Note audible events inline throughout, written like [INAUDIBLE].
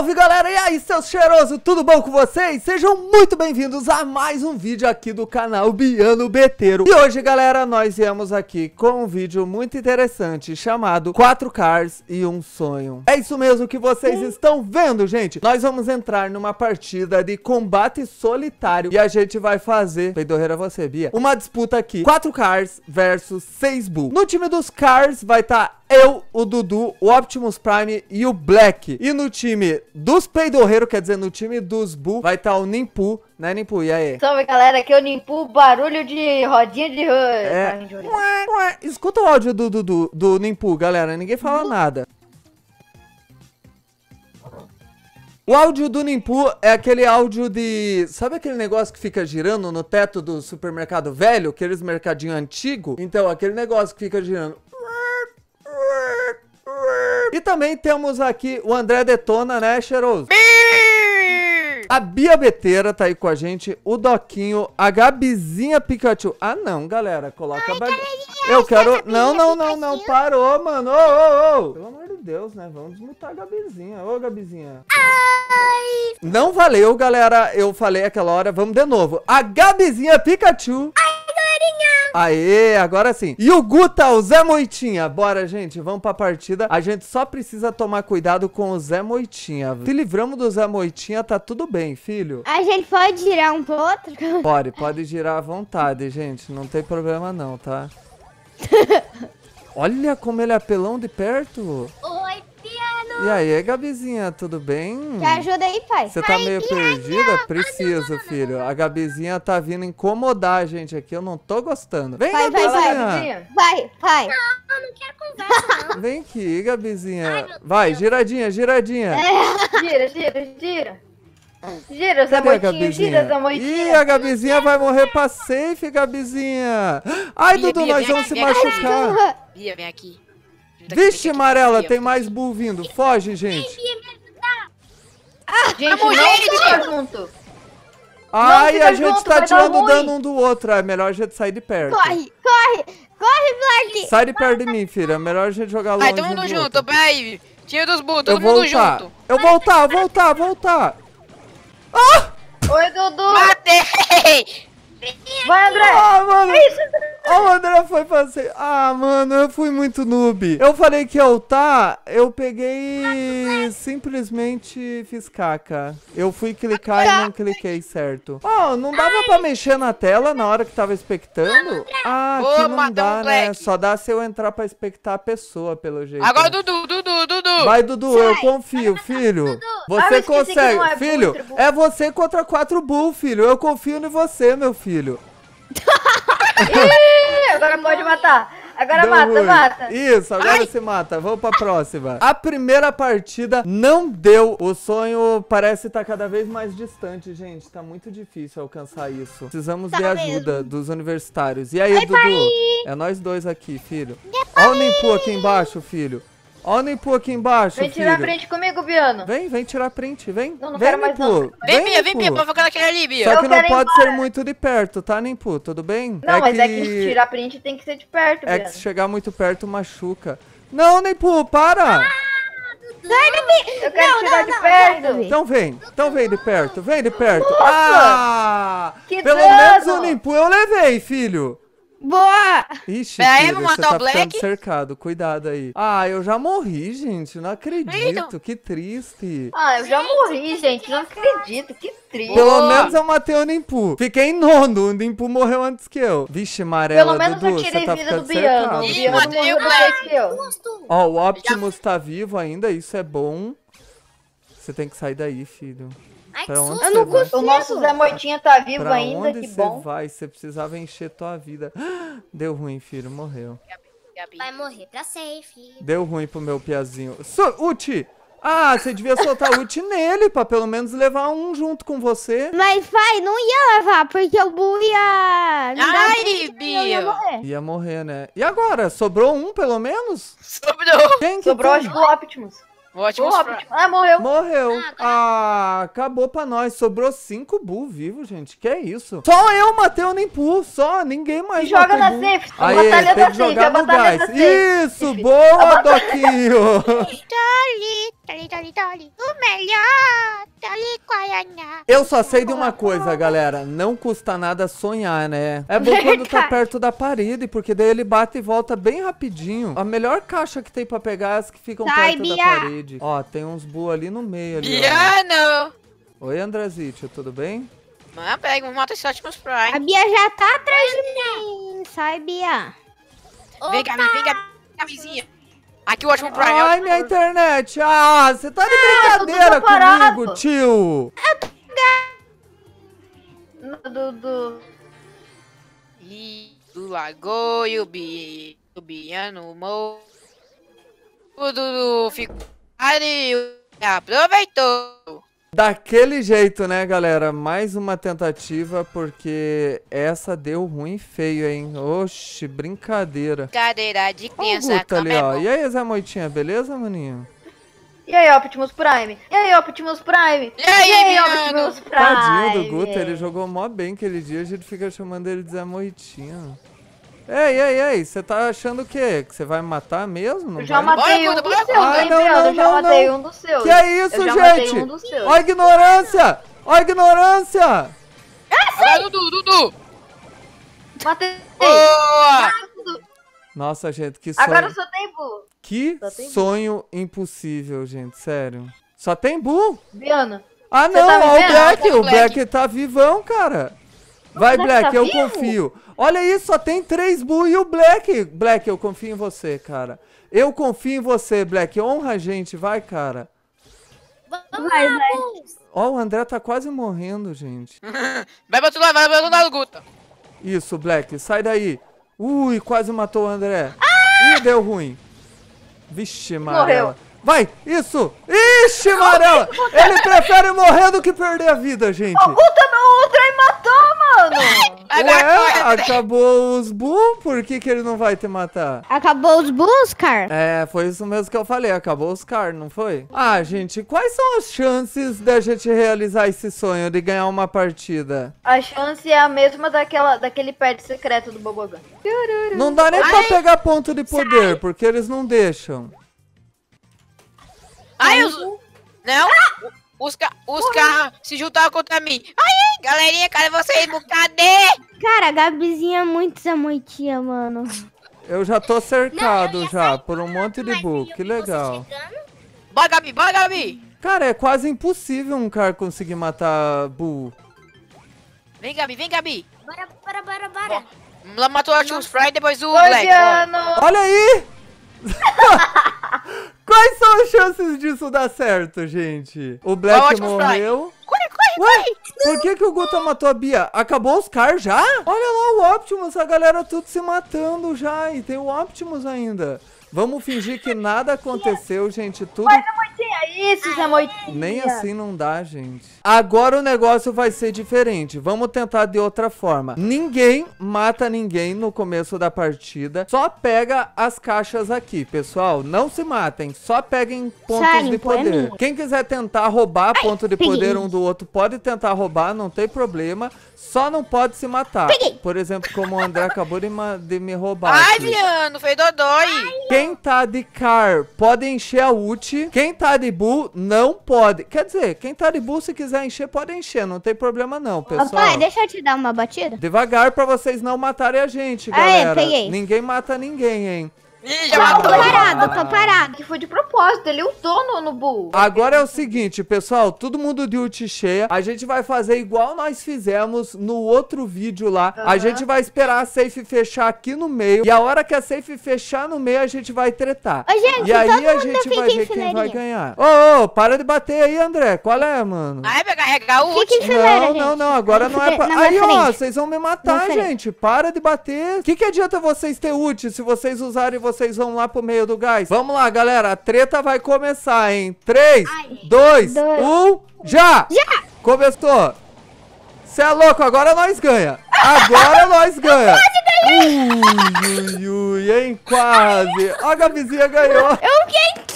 Salve galera, e aí seus cheirosos, tudo bom com vocês? Sejam muito bem-vindos a mais um vídeo aqui do canal Biano Beteiro E hoje galera, nós viemos aqui com um vídeo muito interessante chamado 4 Cars e um Sonho É isso mesmo que vocês estão vendo gente, nós vamos entrar numa partida de combate solitário E a gente vai fazer, peidorreira você Bia, uma disputa aqui 4 Cars versus 6 Bull No time dos Cars vai estar tá eu, o Dudu, o Optimus Prime e o Black. E no time dos Peidorreiro, quer dizer, no time dos Bu, vai estar tá o Nimpu, né, Nimpu? E aí? Salve, galera, aqui é o Nimpu, barulho de rodinha de... É... Ué, ué. Escuta o áudio do, Dudu, do, do Nimpu, galera, ninguém fala uhum. nada. O áudio do Nimpu é aquele áudio de. Sabe aquele negócio que fica girando no teto do supermercado velho? Aqueles mercadinho antigo? Então, aquele negócio que fica girando. E também temos aqui o André Detona, né, Cheiroso? A Bia Beteira tá aí com a gente, o Doquinho, a Gabizinha Pikachu. Ah, não, galera, coloca Ai, a bag... Eu quero... Não, não, não, não, parou, mano. Ô, ô, ô. Pelo amor de Deus, né? Vamos desmutar a Gabizinha. Ô, Gabizinha. Ai. Não valeu, galera. Eu falei aquela hora. Vamos de novo. A Gabizinha Pikachu. Ai, galerinha. Aê, agora sim. E o Guta, o Zé Moitinha. Bora, gente, vamos pra partida. A gente só precisa tomar cuidado com o Zé Moitinha. Se livramos do Zé Moitinha, tá tudo bem, filho. A gente pode girar um pro outro? [LAUGHS] Pode, pode girar à vontade, gente. Não tem problema não, tá? [LAUGHS] Olha como ele é apelão de perto. Oh. E aí, Gabizinha, tudo bem? Me ajuda aí, pai. Você tá meio perdida? Preciso, filho. A Gabizinha tá vindo incomodar a gente aqui. Eu não tô gostando. Vem, pai, Gabizinha. Vai, vai, vai, pai. Não, eu não quero conversa, não. [LAUGHS] Vem aqui, Gabizinha. Ai, vai, giradinha, giradinha. É. Gira, gira, gira. Gira, Zamotinho, gira, Zamotinho. Ih, a Gabizinha vai morrer pra safe, Gabizinha. Ai, Bia, Dudu, Bia, nós vamos se machucar. Bia, vem aqui. Vixe, amarela, tem mais bull vindo. Foge, gente. Ah, não junto. Ai, a gente tá tirando dano um do outro. É melhor a gente sair de perto. Corre, corre, corre, Vlad. Sai de perto de mim, filha. É melhor a gente jogar longe Vai, todo mundo junto, peraí. Tira dos bulls, todo mundo junto. Eu voltar, voltar, voltar. Ah! Oi, Dudu. Matei. Vai, André. Ah, mano. É André o André foi fazer. Assim, ah, mano, eu fui muito noob. Eu falei que ia tá, eu peguei. Simplesmente fiz caca. Eu fui clicar e não cliquei certo. Ó, oh, não dava pra mexer na tela na hora que tava expectando? Ah, que não dá, né? Só dá se eu entrar pra expectar a pessoa, pelo jeito. Agora, Dudu, Dudu, Dudu. Vai, Dudu, eu confio, filho. Você consegue. É filho, é você contra quatro bull, filho. Eu confio em você, meu filho. [LAUGHS] [LAUGHS] agora pode matar. Agora deu mata, ruim. mata. Isso, agora Ai. se mata. Vamos pra próxima. A primeira partida não deu. O sonho parece estar tá cada vez mais distante, gente. Tá muito difícil alcançar isso. Precisamos tá de ajuda mesmo. dos universitários. E aí, Oi, Dudu? Pai. É nós dois aqui, filho. Olha o Nimpu aqui embaixo, filho. Ó o nipu aqui embaixo, Vem tirar filho. print comigo, Biano. Vem, vem tirar print, vem. Não, não vem, quero mais não. Vem, Bia, vem, Bia, pra aquele naquele ali, Bia. Só que não pode ser muito de perto, tá, nipu? Tudo bem? Não, é mas é que... é que tirar print tem que ser de perto, Biano. É que se chegar muito perto, machuca. Não, nipu, para! Ah! vem. me! Eu quero não, tirar não, de não, perto! Então vem, então vem de perto, vem de perto! Nossa, ah! pelo dano. menos o nipu eu levei, filho! Boa! Ixi, Peraí, Kira, você tá Black? ficando cercado, cuidado aí. Ah, eu já morri, gente, não acredito, então. que triste. Ah, eu já morri, gente, não acredito, que triste. Pelo menos eu matei o Nimpu. Fiquei em nono, o Nimpu morreu antes que eu. Vixe, Amarela, Pelo menos eu tirei tá vida do Biano, o Biano morreu Ó, oh, o Optimus já... tá vivo ainda, isso é bom. Você tem que sair daí, filho. Ai, que susto, eu não consigo. O nosso Zé Moitinha tá vivo pra ainda, onde que bom. vai? Você precisava encher tua vida. [GASPS] Deu ruim, filho, morreu. Vai morrer pra safe. Deu ruim pro meu piazinho. So, Uti! Ah, você devia soltar o Uti [LAUGHS] nele, pra pelo menos levar um junto com você. Mas, pai, não ia levar, porque o Bull ia... Ai, Bio! Ia morrer. ia morrer, né? E agora? Sobrou um, pelo menos? Sobrou. Quem que Sobrou tem? os Optimus. Ótimo. O Ah, morreu. Morreu. Ah, tá. ah, acabou pra nós. Sobrou cinco Bull vivos, gente. Que isso? Só eu matei o Nimpu. Só. Ninguém mais Joga na safe. Aí, batalha tem que jogar safe, no gás. Isso. Boa, Doquinho. Charlie. [LAUGHS] O melhor é Eu só sei de uma coisa, galera. Não custa nada sonhar, né? É bom quando tá perto da parede, porque daí ele bate e volta bem rapidinho. A melhor caixa que tem pra pegar é as que ficam perto da parede. Ó, tem uns bu ali no meio ali. Biano! Oi, Andrazite, tudo bem? Mano, pega um Moto Shot Prime. A Bia já tá atrás de mim. Sai, Bia. Vem cá, vem cá, camisinha. Aqui o ótimo Prime. Ai, minha internet. Ah, você tá de é, brincadeira comigo, tio. Do, do... E o Lagoio, Bi... o Biano, Mo... O Dudu ficou... Aproveitou. Daquele jeito, né, galera? Mais uma tentativa, porque essa deu ruim feio, hein? Oxe, brincadeira. Brincadeira de pensa, Guta ali, é ó. E aí, Zé Moitinha, beleza, maninho? E aí, Optimus Prime? E aí, Optimus Prime? E aí, e aí Optimus Prime? Tadinho do Guta, ele jogou mó bem aquele dia, a gente fica chamando ele de Zé Moitinha. Ei, ei, ei, você tá achando o quê? Que você vai me matar mesmo? Eu já vai? matei bora, um dos seus, ah, não, não, Eu já não, matei não. um dos seus. Que é isso, gente? Um Olha a ignorância! Ó a ignorância! É, sim! Dudu, Dudu! Matei! Boa! Ah, Nossa, gente, que sonho. Agora só tem bu. Que tem sonho bu. impossível, gente, sério. Só tem bu? Biana. Ah, não, tá ó, o Black. O Black tá vivão, cara. Vai, Black, tá eu vivo? confio. Olha isso, só tem três Bull e o Black. Black, eu confio em você, cara. Eu confio em você, Black. Honra a gente, vai, cara. Vamos vai, lá, vai. Ó, oh, o André tá quase morrendo, gente. [LAUGHS] vai pra outro lado, vai pra outro lado, Guta. Isso, Black, sai daí. Ui, quase matou o André. Ah! Ih, deu ruim. Vixe, Marela. Morreu. Vai, isso! Ixi, Amarela. [LAUGHS] Ele prefere morrer do que perder a vida, gente. O Guta não, André matou! mano? É, acabou os Bull, por que, que ele não vai te matar? Acabou os Bulls, Car? É, foi isso mesmo que eu falei, acabou os Car, não foi? Ah, gente, quais são as chances da gente realizar esse sonho de ganhar uma partida? A chance é a mesma daquela, daquele pet secreto do Bobogan. Não dá nem Ai. pra pegar ponto de poder, Sai. porque eles não deixam. Ai, eu... Não! Ah! Os, ca os carros se juntaram contra mim. Ai, galerinha, cadê vocês? Cadê? Cara, a Gabizinha é muito desamoitinha, mano. Eu já tô cercado Não, já por um monte de bug. Que legal. Bora, Gabi, bora, Gabi. Cara, é quase impossível um cara conseguir matar Boo. Vem, Gabi, vem, Gabi. Bora, bora, bora, bora. Lá matou o Fry depois o Black. Olha aí! [LAUGHS] Quais são as chances disso dar certo, gente? O Black morreu. Corre, corre, Ué, corre! Por que, que o Guta matou a Bia? Acabou os cars já? Olha lá o Optimus, a galera tudo se matando já. E tem o Optimus ainda. Vamos fingir que nada aconteceu, gente. Tudo. Mas eu Olha isso, Moitinha. Nem assim não dá, gente. Agora o negócio vai ser diferente. Vamos tentar de outra forma. Ninguém mata ninguém no começo da partida. Só pega as caixas aqui, pessoal. Não se matem. Só peguem pontos de poder. É Quem quiser tentar roubar Ai, ponto de peguei. poder um do outro, pode tentar roubar, não tem problema. Só não pode se matar. Peguei. Por exemplo, como o André acabou de, de, me roubar. Ai, Viano, foi dodói. Quem tá de car pode encher a ult. Quem tá de não pode. Quer dizer, quem tá de Bull, se quiser encher, pode encher. Não tem problema não, pessoal. pai, deixa eu te dar uma batida. Devagar pra vocês não matarem a gente, ah, é, galera. Aê, peguei. Ninguém mata ninguém, hein. Ih, já Tô parado, tô parado. Que foi de propósito, ele usou é no, no Bull. Agora é o seguinte, pessoal, todo mundo de ult cheia. A gente vai fazer igual nós fizemos no outro vídeo lá. Uhum. A gente vai esperar a safe fechar aqui no meio. E a hora que a safe fechar no meio, a gente vai tretar. Ô, gente, e aí a gente vai ver quem vai ganhar. Ô, oh, ô, para de bater aí, André. Qual é, mano? Ah, é pra carregar o ult. Fileira, não, gente. não, não. Agora não é pra... aí, ó, vocês vão me matar, gente. Para de bater. O que, que adianta vocês ter ult se vocês usarem você vocês vão lá pro meio do gás. Vamos lá, galera. A treta vai começar em 3, 2, 1, já! Já! Começou! Você é louco, agora nós ganha. Agora [LAUGHS] nós ganha. Ui, ui, ui, hein? Quase. A Gabizinha ganhou. Eu ganhei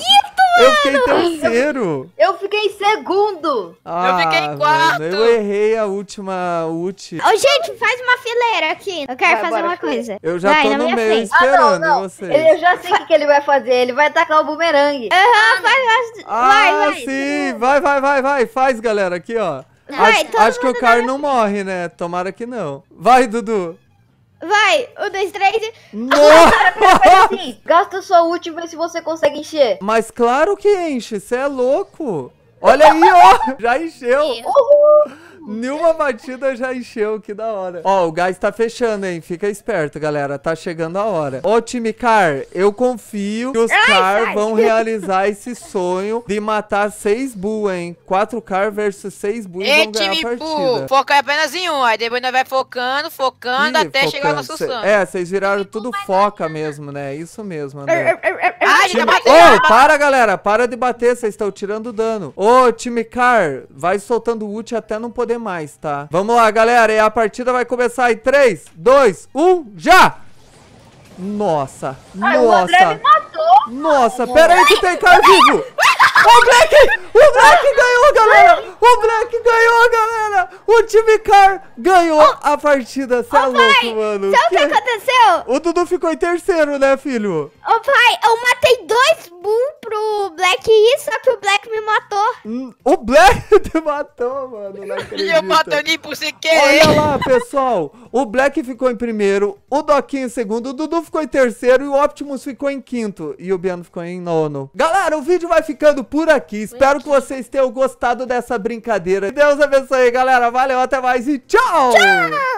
eu fiquei terceiro. Eu, eu fiquei em segundo. Ah, eu fiquei em quarto. Mano, eu errei a última. última. oh, gente, faz uma fileira aqui. Eu quero vai, fazer uma coisa. Eu já vai, tô no meio frente. Ah, esperando ah, vocês. Eu já sei o que, ele vai fazer. Ele vai tacar o bumerangue. Aham, ah, vai, faz. Ah, vai, sim. Vai, vai, vai, vai. Faz, galera. Aqui, ó. Vai, acho, acho que o Caio não morre, né? Tomara que não. Vai, Dudu. Vai, um, dois, três. Nossa! gasta sua última e se você consegue encher. Mas claro que enche, você é louco. Olha aí, ó, já encheu. Uhul. Nenhuma batida já encheu, que da hora. Ó, o gás tá fechando, hein? Fica esperto, galera. Tá chegando a hora. Ô, time Car, eu confio que os ai, Car ai. vão realizar esse sonho de matar seis bu, hein? Quatro Car versus seis bu e vão ganhar a partida. Bull, focar apenas em um. Aí depois nós vai focando, focando, Ih, até focando. chegar no nosso Cê, sonho. É, vocês viraram tudo foca mesmo, né? Isso mesmo, André. Ai, time... tá Ô, para, galera. Para de bater. Vocês estão tirando dano. Ô, time Car, vai soltando ult até não poder perder mais, tá? Vamos lá, galera. E a partida vai começar em 3, 2, 1, já! Nossa, Ai, nossa. O André me matou. Nossa, mano. pera aí que tem cara vivo. [LAUGHS] O Black, o Black ganhou, galera. O Black ganhou, galera. O time Car ganhou oh. a partida. Você oh, é louco, mano. Sabe o que... que... aconteceu? O Dudu ficou em terceiro, né, filho? Ô, oh, pai, eu matei dois Bull pro Black e só que o Black me o Black [LAUGHS] te matou, mano. E [LAUGHS] Eu matou nem por si querer. Olha lá, pessoal. O Black ficou em primeiro, o Doquinho em segundo, o Dudu ficou em terceiro e o Optimus ficou em quinto. E o Biano ficou em nono. Galera, o vídeo vai ficando por aqui. Espero que vocês tenham gostado dessa brincadeira. Deus abençoe, galera. Valeu, até mais e tchau! Tchau!